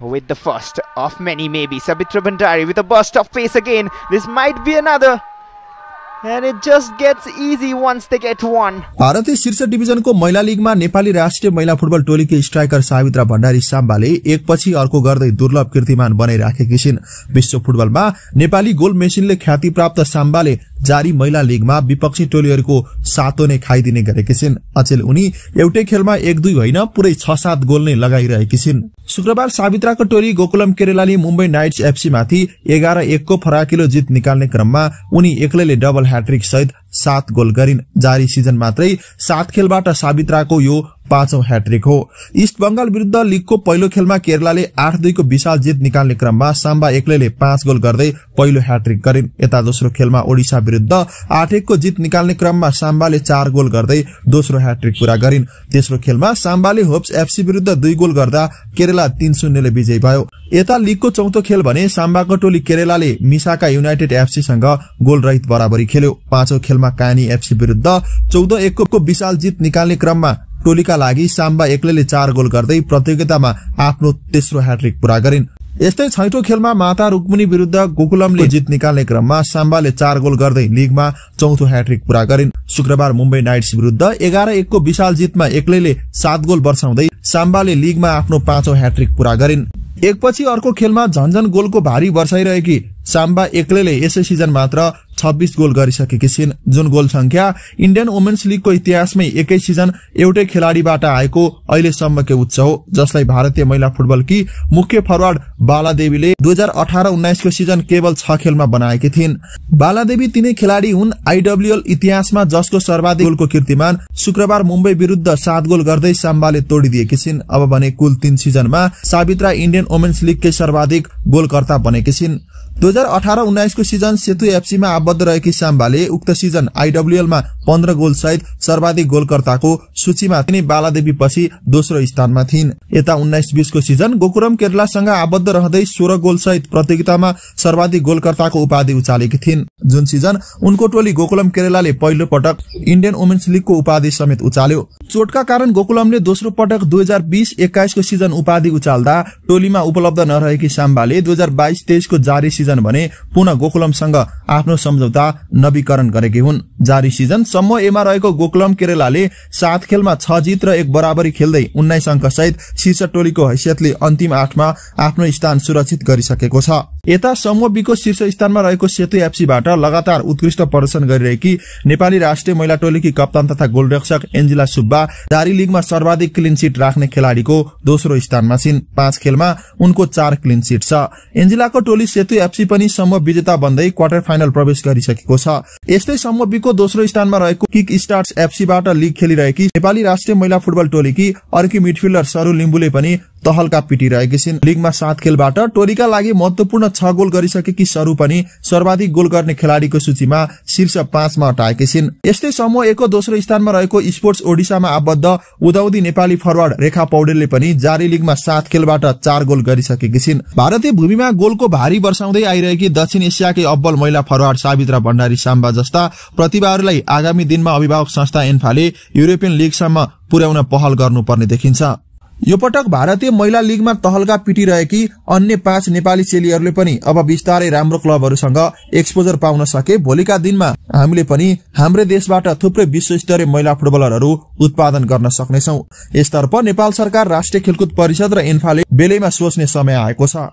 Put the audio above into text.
with the first of many maybe. Sabitra Bandari with a burst of pace again. This might be another. And it just gets easy once they get one. भारतीय शीर्ष डिभिजनको महिला लिगमा नेपाली राष्ट्रिय महिला football टोलीकी striker Savitra Bhandari साम्बाले एकपछि अर्को गर्दै दुर्लभ कीर्तिमान बनाइराखेकी छिन् विश्व फुटबलमा नेपाली गोल मेसिनले ख्याति प्राप्त साम्बाले जारी महिला लिगमा विपक्षी टोलीहरूको सातो नै खाइदिने गरेकी छिन् अचेल उनी एउटै खेलमा एक दुई होइन पुरै छ सात गोल नै लगाइरहेकी छिन् शुक्रबार सावित्राको टोली गोकुलम केरेलाले मुम्बई नाइट्स एफसीमाथि एघार एकको फराकिलो जित निकाल्ने क्रममा उनी एक्लैले डबल ह्याट्रिक सहित सात गोल गरिन् जारी सिजन मात्रै सात खेलबाट सावित्राको यो पाँचौं ह्याट्रिक हो इस्ट बंगाल विरूद्ध लीगको पहिलो खेलमा केरलाले आठ दुईको विशाल जित निकाल्ने क्रममा साम्बा एक्लैले पाँच गोल गर्दै पहिलो ह्याट्रिक गरिन् यता दोस्रो खेलमा ओडिसा विरूद्ध आठ एकको जित निकाल्ने क्रममा साम्बाले चार गोल गर्दै दोस्रो ह्याट्रिक पूरा गरिन् तेस्रो खेलमा साम्बाले होप्स एफसी विरूद्ध दुई गोल गर्दा केरला तीन शून्यले विजयी भयो यता लीगको चौथो खेल भने साम्बाको टोली केरलाले मिसाका युनाइटेड एफसीसँग गोलरहित बराबरी खेल्यो पाँचौं खेलमा कानी एफसी विरूद्ध चौध एकको विशाल जित निकाल्ने क्रममा टोलीका लागि साम्बा एक्लैले चार गोल गर्दै प्रतियोगितामा आफ्नो तेस्रो ह्याट्रिक पूरा गरिन् यस्तै छैठौं खेलमा माता रुक्मुनी विरुद्ध गोकुलमले जित निकाल्ने क्रममा साम्बाले चार गोल गर्दै लिगमा चौथो ह्याट्रिक पूरा गरिन् शुक्रबार मुम्बई नाइट्स विरुद्ध एघार एकको विशाल जितमा एक्लैले सात गोल वर्षाउँदै साम्बाले लिगमा आफ्नो पाँचौं ह्याट्रिक पूरा गरिन् एकपछि अर्को खेलमा झन्झन गोलको भारी वर्षाइरहेकी साम्बा एक्लैले यसै सिजन मात्र छब्बिस गोल गरिसकेकी छिन् जुन गोल संख्या इन्डियन वुमेन्स लिगको इतिहासमै एकै सिजन एउटै खेलाड़ीबाट आएको अहिलेसम्मकै उच्च हो जसलाई भारतीय महिला फुटबलकी मुख्य फरवार्ड बालादेवीले दुई हजार अठार उन्नाइसको सिजन केवल छ खेलमा बनाएकी थिइन् बालादेवी तिनै खेलाड़ी हुन् आइडब्ल्यूएल इतिहासमा जसको सर्वाधिक गोलको कीर्तिमान शुक्रबार मुम्बई विरुद्ध सात गोल गर्दै साम्बाले तोडिदिएकी छिन् अब भने कुल तीन सिजनमा साबित्रा इन्डियन वुमेन्स लिगकै सर्वाधिक गोलकर्ता बनेकी छिन् दुई हजार अठार उन्नाइसको सिजन सेतु एफसीमा आबद्ध रहेकी साम्बाले उक्त सिजन आइडब्ल्युएलमा पन्ध्र गोल सहित सर्वाधिक गोलकर्ताको सूचीमा तिनी बालादेवी पछि दोस्रो स्थानमा थिइन् यता उन्नाइस बिसको सिजन गोकुरम केरलासँग आबद्ध रहँदै सोह्र गोल सहित प्रतियोगितामा सर्वाधिक गोलकर्ताको उपाधि उचालेकी थिइन् जुन सिजन उनको टोली गोकुलम केरलाले पहिलो पटक इन्डियन वुमेन्स लिगको उपाधि समेत उचाल्यो चोटका कारण गोकुलमले दोस्रो पटक दुई हजार बिस एक्काइसको सिजन उपाधि उचाल्दा टोलीमा उपलब्ध नरहेकी साम्बाले दुई हजार बाइस तेइसको जारी सिजन भने पुनः गोकुलमसँग आफ्नो सम्झौता नवीकरण गरेकी हुन् जारी सिजन समूह एमा रहेको गोकुलम केरेलाले सात खेलमा छ जित र एक बराबरी खेल्दै उन्नाइस सहित शीर्ष टोलीको हैसियतले अन्तिम आठमा आफ्नो स्थान सुरक्षित गरिसकेको छ यता समूह बीको शीर्ष स्थानमा रहेको सेतु एफसीबाट लगातार उत्कृष्ट प्रदर्शन गरिरहेकी नेपाली राष्ट्रिय महिला टोलीकी कप्तान तथा गोलरक्षक एन्जिला सुब्बा जारी लिगमा सर्वाधिक क्लिन सिट राख्ने खेलाड़ीको दोस्रो स्थानमा छिन् पाँच खेलमा उनको चार क्लिन सिट छ एन्जिलाको टोली सेतु एफसी पनि समूह विजेता बन्दै क्वार्टर फाइनल प्रवेश गरिसकेको छ यस्तै बीको दोस्रो स्थानमा रहेको किक स्टार्स एफसीबाट लिग खेलिरहेकी नेपाली राष्ट्रिय महिला फुटबल टोलीकी अर्की मिडफिल्डर सरु लिम्बुले पनि तहलका पिटिरहेकी छिन् लिगमा सात खेलबाट टोलीका लागि महत्वपूर्ण छ गोल गरिसकेकी सरू पनि सर्वाधिक गोल गर्ने खेलाड़ीको सूचीमा शीर्ष पाँचमा अटाएकी छिन् यस्तै समूह एक दोस्रो स्थानमा रहेको स्पोर्ट्स ओडिसामा आबद्ध उदाउदी नेपाली फरवार्ड रेखा पौडेलले पनि जारी लिगमा सात खेलबाट चार गोल गरिसकेकी छिन् भारतीय भूमिमा गोलको भारी वर्षाउँदै आइरहेकी दक्षिण एसियाकै अब्बल महिला फरवार्ड सावित्रा भण्डारी साम्बा जस्ता प्रतिभाहरूलाई आगामी दिनमा अभिभावक संस्था एन्फाले युरोपियन लिगसम्म पुर्याउन पहल गर्नुपर्ने देखिन्छ यो पटक भारतीय महिला लिगमा तहल्का पिटिरहेकी अन्य पाँच नेपाली चेलीहरूले पनि अब बिस्तारै राम्रो क्लबहरूसँग एक्सपोजर पाउन सके भोलिका दिनमा हामीले पनि हाम्रै देशबाट थुप्रै विश्वस्तरीय महिला फुटबलरहरू उत्पादन गर्न सक्नेछौ यसतर्फ नेपाल सरकार राष्ट्रिय खेलकुद परिषद र इन्फाले बेलैमा सोच्ने समय आएको छ